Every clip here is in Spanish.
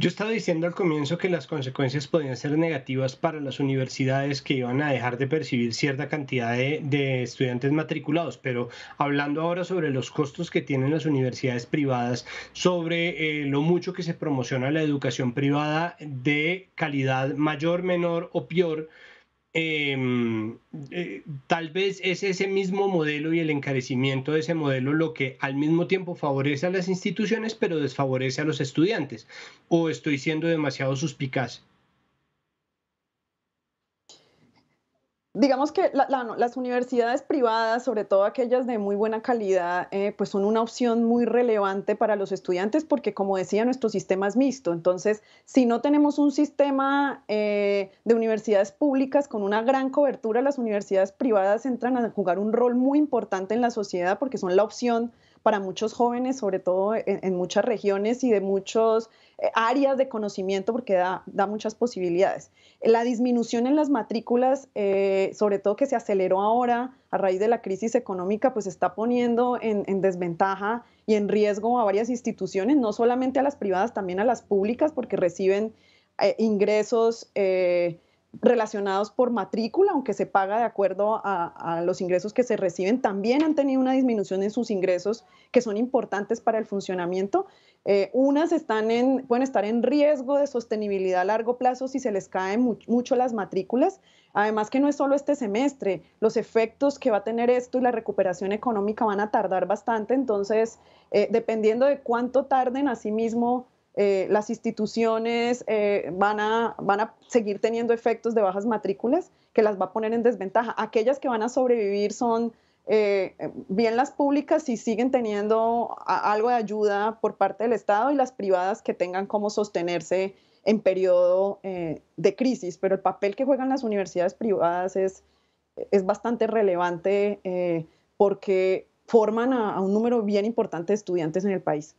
Yo estaba diciendo al comienzo que las consecuencias podían ser negativas para las universidades que iban a dejar de percibir cierta cantidad de, estudiantes matriculados, pero hablando ahora sobre los costos que tienen las universidades privadas, sobre eh, lo mucho que se promociona la educación privada de calidad mayor, menor o peor, Em, eh, tal vez es ese mismo modelo y el encarecimiento de ese modelo lo que al mismo tiempo favorece a las instituciones pero desfavorece a los estudiantes. ¿O estoy siendo demasiado suspicaz? Digamos que las universidades privadas, sobre todo aquellas de muy buena calidad, eh, pues son una opción muy relevante para los estudiantes porque, como decía, nuestro sistema es mixto. Entonces, si no tenemos un sistema eh, de universidades públicas con una gran cobertura, las universidades privadas entran a jugar un rol muy importante en la sociedad porque son la opción para muchos jóvenes, sobre todo en, muchas regiones y de muchas eh, áreas de conocimiento, porque da, da, muchas posibilidades. La disminución en las matrículas, eh, sobre todo que se aceleró ahora a raíz de la crisis económica, pues está poniendo en, desventaja y en riesgo a varias instituciones, no solamente a las privadas, también a las públicas, porque reciben eh, ingresos relacionados por matrícula, aunque se paga de acuerdo a, los ingresos que se reciben, también han tenido una disminución en sus ingresos que son importantes para el funcionamiento. Eh, unas están pueden estar en riesgo de sostenibilidad a largo plazo si se les caen mucho las matrículas. Además que no es solo este semestre, los efectos que va a tener esto y la recuperación económica van a tardar bastante, entonces eh, dependiendo de cuánto tarden, asimismo eh, las instituciones eh, van, a, seguir teniendo efectos de bajas matrículas que las va a poner en desventaja. Aquellas que van a sobrevivir son eh, bien las públicas y siguen teniendo algo de ayuda por parte del Estado y las privadas que tengan cómo sostenerse en periodo de crisis, pero el papel que juegan las universidades privadas es, bastante relevante porque forman a un número bien importante de estudiantes en el país.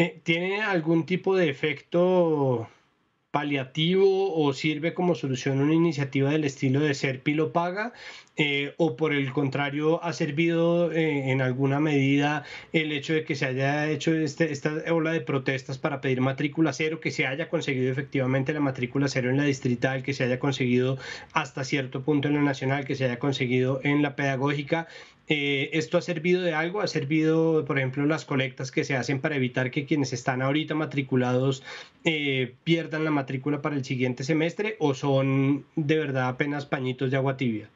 Eh, ¿Tiene algún tipo de efecto paliativo o sirve como solución una iniciativa del estilo de ser pilo paga? Eh, ¿O por el contrario ha servido eh, en alguna medida el hecho de que se haya hecho este, esta ola de protestas para pedir matrícula cero, que se haya conseguido efectivamente la matrícula cero en la distrital, que se haya conseguido hasta cierto punto en la nacional, que se haya conseguido en la pedagógica eh, ¿Esto ha servido de algo? ¿Ha servido, por ejemplo, las colectas que se hacen para evitar que quienes están ahorita matriculados eh, pierdan la matrícula para el siguiente semestre o son de verdad apenas pañitos de agua tibia?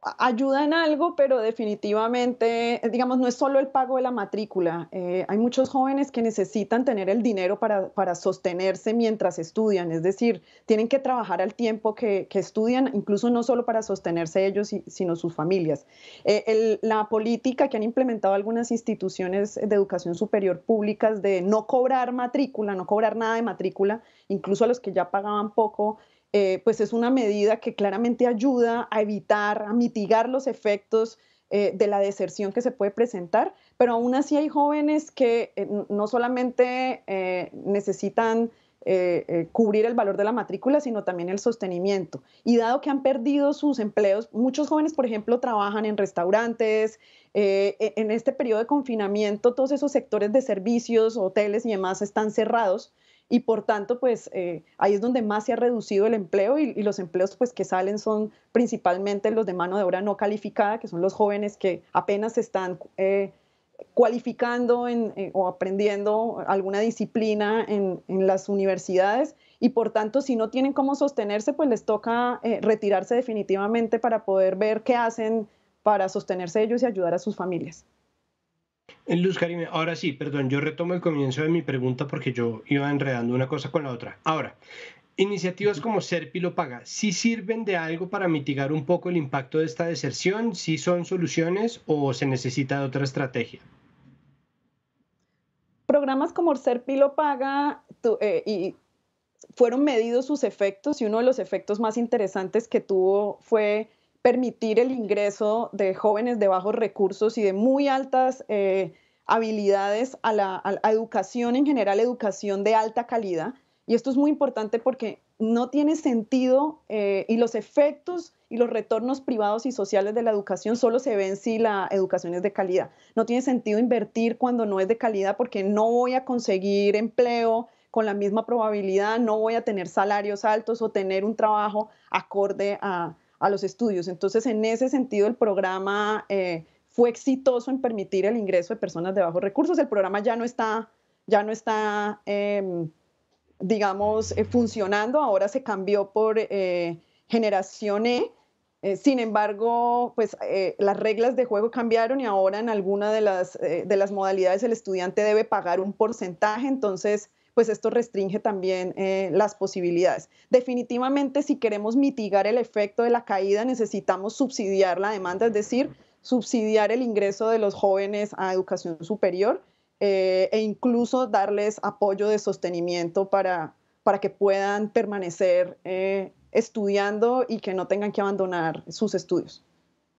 ayuda en algo, pero definitivamente, digamos, no es solo el pago de la matrícula. Eh, hay muchos jóvenes que necesitan tener el dinero para, sostenerse mientras estudian, es decir, tienen que trabajar al tiempo que, estudian, incluso no solo para sostenerse ellos, sino sus familias. Eh, la política que han implementado algunas instituciones de educación superior públicas de no cobrar matrícula, no cobrar nada de matrícula, incluso a los que ya pagaban poco, eh, pues es una medida que claramente ayuda a evitar, a mitigar los efectos eh, de la deserción que se puede presentar, pero aún así hay jóvenes que eh, no solamente necesitan cubrir el valor de la matrícula, sino también el sostenimiento. Y dado que han perdido sus empleos, muchos jóvenes, por ejemplo, trabajan en restaurantes, e-, en este periodo de confinamiento, todos esos sectores de servicios, hoteles y demás están cerrados y por tanto, pues eh, ahí es donde más se ha reducido el empleo y, los empleos pues que salen son principalmente los de mano de obra no calificada, que son los jóvenes que apenas están eh, cualificando eh, o aprendiendo alguna disciplina en, en, las universidades y por tanto si no tienen cómo sostenerse, pues les toca retirarse definitivamente para poder ver qué hacen para sostenerse ellos y ayudar a sus familias. Eh, Luz Karim, ahora sí, perdón, yo retomo el comienzo de mi pregunta porque yo iba enredando una cosa con la otra. Ahora, iniciativas como Serpi lo paga, ¿sí sirven de algo para mitigar un poco el impacto de esta deserción? ¿Sí son soluciones o se necesita de otra estrategia? Programas como Serpi paga eh, y fueron medidos sus efectos y uno de los efectos más interesantes que tuvo fue permitir el ingreso de jóvenes de bajos recursos y de muy altas eh, habilidades a la, educación en general, educación de alta calidad. Y esto es muy importante porque no tiene sentido eh, y los efectos y los retornos privados y sociales de la educación solo se ven si la educación es de calidad. No tiene sentido invertir cuando no es de calidad porque no voy a conseguir empleo con la misma probabilidad, no voy a tener salarios altos o tener un trabajo acorde a, a los estudios. Entonces, en ese sentido, el programa eh, fue exitoso en permitir el ingreso de personas de bajos recursos. El programa ya no está, ya no está em, digamos, eh, funcionando. Ahora se cambió por eh, generación E. sin embargo, pues las reglas de juego cambiaron y ahora en alguna de las, de las modalidades el estudiante debe pagar un porcentaje, entonces pues esto restringe también eh, las posibilidades. Definitivamente, si queremos mitigar el efecto de la caída, necesitamos subsidiar la demanda, es decir, subsidiar el ingreso de los jóvenes a educación superior eh, e incluso darles apoyo de sostenimiento para, que puedan permanecer eh, estudiando y que no tengan que abandonar sus estudios.